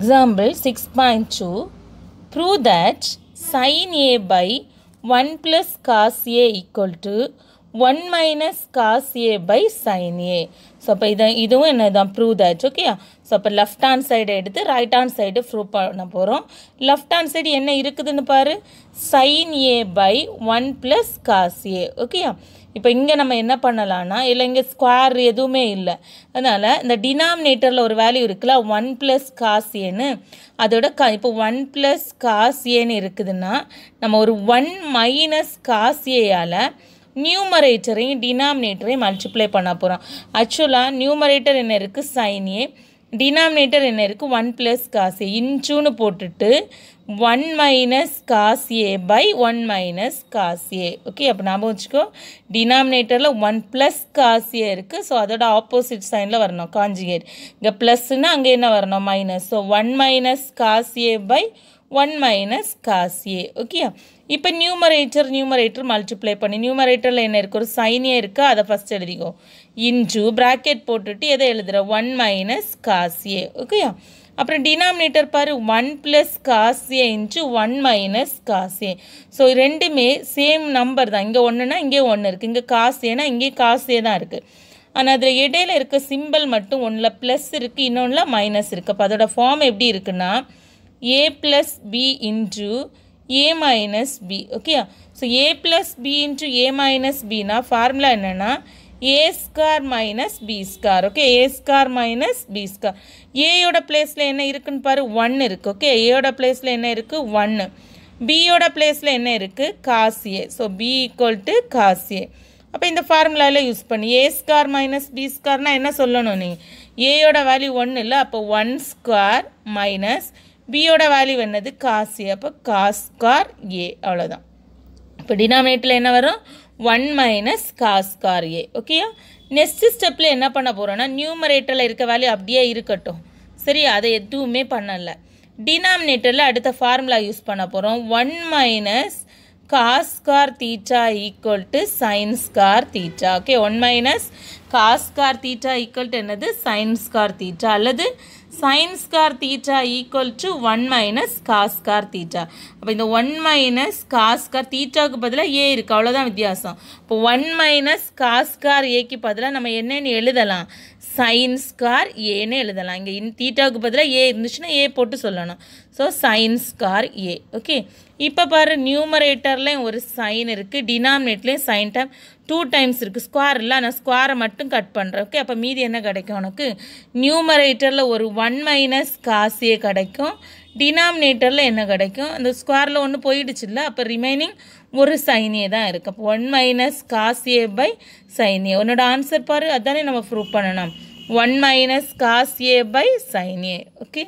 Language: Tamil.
Example 6.2 Prove that sin A by 1 plus cos A equal to one minus cos A by sine A so அப்போ இதை இதுவும் என்ன தான் ப்ரூவ் ஆச்சு ஓகேயா ஸோ அப்போ லெஃப்ட் ஹேண்ட் சைடு எடுத்து ரைட் ஹேண்ட் சைடு ப்ரூவ் பண்ண போகிறோம் லெஃப்ட் ஹேண்ட் சைடு என்ன இருக்குதுன்னு பாரு sine A by one plus cos A ஓகேயா இப்போ இங்கே நம்ம என்ன பண்ணலான்னா இல்லை இங்கே ஸ்கொயர் எதுவுமே இல்லை அதனால் இந்த டினாமினேட்டரில் ஒரு வேல்யூ இருக்குல்ல ஒன் ப்ளஸ் காஸ் ஏன்னு அதோட க இப்போ ஒன் ப்ளஸ் காஸ் ஏன்னு இருக்குதுன்னா நம்ம ஒரு ஒன் மைனஸ் காஸ் ஏயால் நியூமரேட்டரையும் டினாமினேட்டரையும் மல்டிப்ளை பண்ண போகிறோம் ஆக்சுவலாக நியூமரேட்டர் என்ன இருக்குது சைன் ஏ டினாமினேட்டர் என்ன இருக்குது ஒன் ப்ளஸ் காசு இன்ச்சுன்னு போட்டுட்டு one minus cos A by one minus cos A okay அப்போ ஞாபகம் வச்சுக்கோ டினாமினேட்டரில் ஒன் ப்ளஸ் காஸ் ஏ இருக்குது ஸோ அதோட ஆப்போசிட் சைனில் வரணும் காஞ்சிகேட் இங்கே ப்ளஸ்ன்னா அங்கே என்ன வரணும் minus so one minus cos A by one minus cos A Okay. இப்போ numerator, numerator multiply பண்ணி numeratorல் என்ன இருக்கு? ஒரு சைனே இருக்கு? அதை first எழுதிக்கோ இன்ஜு ப்ராக்கெட் போட்டுட்டு எதை எழுதுகிற ஒன் மைனஸ் cos A. ஓகேயா அப்புறம் டினாமினேட்டர் பாரு one plus cos A into one minus cos A so ரெண்டுமே சேம் நம்பர் தான் இங்கே ஒன்றுனா இங்கே ஒன்று இருக்குது இங்கே A நான் இங்கே cos A தான் இருக்குது ஆனால் அதில் இடையில இருக்க மட்டும் ஒன்றில் ப்ளஸ் இருக்குது இன்னொன்றில் மைனஸ் இருக்குது அப்போ அதோட ஃபார்ம் எப்படி இருக்குன்னா A plus B into A minus B ஓகேயா so A plus B into A minus பினா ஃபார்முலா என்னென்னா A square minus B square okay A square minus B square ஏயோட பிளேஸில் என்ன இருக்குன்னு பாரு ஒன் இருக்குது ஓகே ஏயோட பிளேஸில் என்ன இருக்குது ஒன்று பியோட பிளேஸில் என்ன இருக்குது காசியே ஸோ பி ஈக்குவல் டு காசியே அப்போ இந்த ஃபார்முலாவில் யூஸ் பண்ணி ஏ ஸ்கார் மைனஸ் பி ஸ்கார்னால் என்ன சொல்லணும் நீங்கள் ஏயோட வேல்யூ ஒன்று இல்லை அப்போ ஒன் ஸ்கொயர் மைனஸ் பியோட வேல்யூ என்னது காசு அப்போ காஸ் கார் ஏ அவ்வளோதான் இப்போ டினாமினேட்டில் என்ன வரும் one minus cos square A ஓகேயா நெக்ஸ்ட் ஸ்டெப்பில் என்ன பண்ண போகிறோன்னா நியூமரேட்டரில் இருக்க வேல்யூ அப்படியே இருக்கட்டும் சரி அதை எதுவுமே பண்ணலை டினாமினேட்டரில் அடுத்த ஃபார்முலா யூஸ் பண்ண போகிறோம் one minus cos square theta equal to sines square theta okay one minus cos square theta equal to என்னது சைன்ஸ் கார் தீட்டா அல்லது sine square theta equal to one minus cos square theta அப்போ இந்த ஒன் மைனஸ் காஸ்கார் தீட்டாவுக்கு பதிலாக ஏ இருக்குது அவ்வளோதான் வித்தியாசம் இப்போ ஒன் மைனஸ் காஸ்கார் ஏக்கு பதிலாக நம்ம என்னென்னு எழுதலாம் சைன் கார் ஏன்னு எழுதலாம் இங்கே இன் தீட்டாவுக்கு பதிலாக ஏ இருந்துச்சுன்னா ஏ போட்டு சொல்லணும் so sine square A okay இப்போ பாரு நியூமரேட்டர்லேயும் ஒரு சைன் இருக்குது டினாமினேட்லேயும் சைன் டைம் டூ டைம்ஸ் இருக்குது ஸ்கொயர் இல்லை நான் ஸ்கொயரை மட்டும் கட் பண்ணுறேன் ஓகே அப்போ மீதி என்ன கிடைக்கும் உனக்கு நியூமரேட்டரில் ஒரு ஒன் மைனஸ் காசியே கிடைக்கும் டினாமினேட்டரில் என்ன கிடைக்கும் அந்த ஸ்கொயரில் ஒன்று போயிடுச்சுல்ல அப்போ ரிமைனிங் ஒரு சைனியே தான் இருக்குது அப்போ one minus cos A by சைனே உன்னோட ஆன்சர் பாரு அதானே நம்ம ப்ரூவ் பண்ணணும் one minus cos A by சைனியே ஓகே